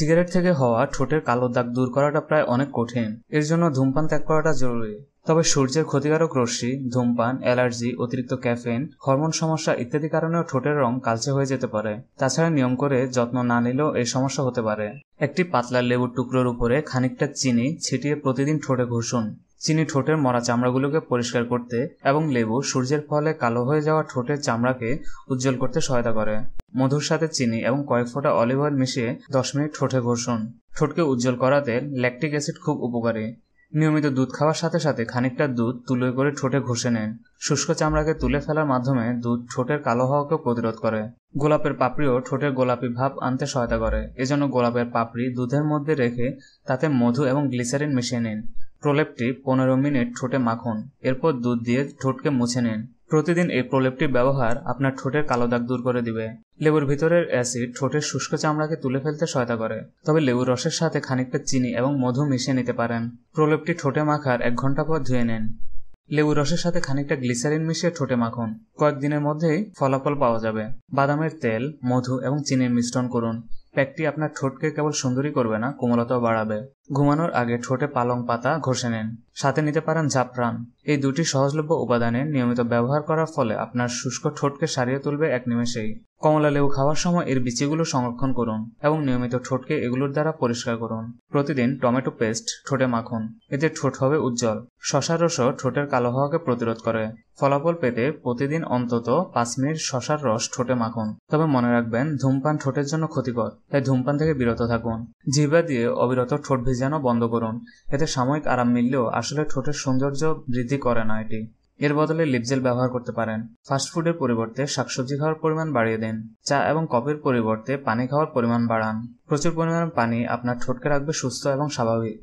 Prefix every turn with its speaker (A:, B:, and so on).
A: cigarette থেকে হওয়া ঠোঁটের কালো দাগ দূর করাটা প্রায় অনেক কঠিন এর জন্য ধূমপান ত্যাগ করাটা জরুরি তবে সূর্যের ক্ষতিকারক রশ্মি ধূমপান অ্যালার্জি অতিরিক্ত ক্যাফেন হরমোন সমস্যা ইত্যাদি কারণেও ঠোঁটের রং কালচে হয়ে যেতে পারে তাছাড়া নিয়ম করে যত্ন না নিলেও এই সমস্যা হতে পারে একটি পাতলা লেবুর টুকরোর উপরে খানিকটা চিনি ছিটিয়ে প্রতিদিন ঠোঁটে ঘষুন চিনি ঠোঁটের মরা চামড়াগুলোকে পরিষ্কার করতে এবং লেবু সূর্যের ফলে কালো হয়ে যাওয়া ঠোঁটের চামড়াকে উজ্জ্বল করতে সহায়তা করে মধুর সাথে চিনি এবং কয়েক ফোঁটা অলিভ অয়েল মিশিয়ে দশ মিনিট ঠোঁটে ঘষুন ঠোঁটকে উজ্জ্বল করাতে ল্যাকটিক অ্যাসিড খুব উপকারী নিয়মিত দুধ খাওয়ার সাথে সাথে খানিকটা দুধ তুলোয় করে ঠোঁটে ঘষে নেন শুষ্ক চামড়াকে তুলে ফেলার মাধ্যমে দুধ ঠোঁটের কালো হওয়াকে প্রতিরোধ করে গোলাপের পাপড়িও ঠোঁটের গোলাপি ভাব আনতে সহায়তা করে এজন্য গোলাপের পাপড়ি দুধের মধ্যে রেখে তাতে মধু এবং গ্লিসারিন মিশিয়ে নিন প্রলেপটি পনেরো মিনিট ঠোঁটে মাখুন এরপর দুধ দিয়ে ঠোঁটকে মুছে নিন প্রতিদিন এই প্রলেপটি ব্যবহার আপনার ঠোঁটের কালো দাগ দূর করে দিবে লেবুর ভিতরের অ্যাসিড ঠোঁটের শুষ্ক চামড়াকে তুলে ফেলতে সহায়তা করে তবে লেবুর রসের সাথে খানিকটা চিনি এবং মধু মিশিয়ে নিতে পারেন প্রলেপটি ঠোঁটে মাখার এক ঘন্টা পর ধুয়ে নিন লেবু রসের সাথে খানিকটা গ্লিসারিন মিশিয়ে ঠোঁটে মাখুন কয়েকদিনের মধ্যেই ফলাফল পাওয়া যাবে বাদামের তেল মধু এবং চিনির মিশ্রণ করুন প্যাকটি আপনার ঠোঁটকে কেবল সুন্দরী করবে না কোমলতাও বাড়াবে ঘুমানোর আগে ঠোঁটে পালং পাতা ঘষে নেন সাথে নিতে পারেন জাফরান এই দুটি সহজলভ্য উপাদানের নিয়মিত ব্যবহার করার ফলে আপনার শুষ্ক ঠোঁটকে সারিয়ে তুলবে এক নিমেষেই কমলা লেবু খাওয়ার সময় এর বিচিগুলো সংরক্ষণ করুন এবং নিয়মিত ঠোঁটকে এগুলোর দ্বারা পরিষ্কার করুন প্রতিদিন টমেটো পেস্ট ঠোঁটে মাখুন এতে ঠোঁট হবে উজ্জ্বল শশা রসও ঠোঁটের কালো হওয়াকে প্রতিরোধ করে ফলাফল পেতে প্রতিদিন অন্তত পাঁচ মিনিট শশার রস ঠোঁটে মাখুন তবে মনে রাখবেন ধূমপান ঠোঁটের জন্য ক্ষতিকর তাই ধূমপান থেকে বিরত থাকুন জিভা দিয়ে অবিরত ঠোঁট ভিজানো বন্ধ করুন এতে সাময়িক আরাম মিললেও আসলে ঠোঁটের সৌন্দর্য বৃদ্ধি বৃদ্ধি করে না এটি এর বদলে লিপজেল ব্যবহার করতে পারেন ফাস্টফুডের পরিবর্তে শাকসবজি খাওয়ার পরিমাণ বাড়িয়ে দিন চা এবং কফির পরিবর্তে পানি খাওয়ার পরিমাণ বাড়ান প্রচুর পরিমাণ পানি আপনার ঠোঁটকে রাখবে সুস্থ এবং স্বাভাবিক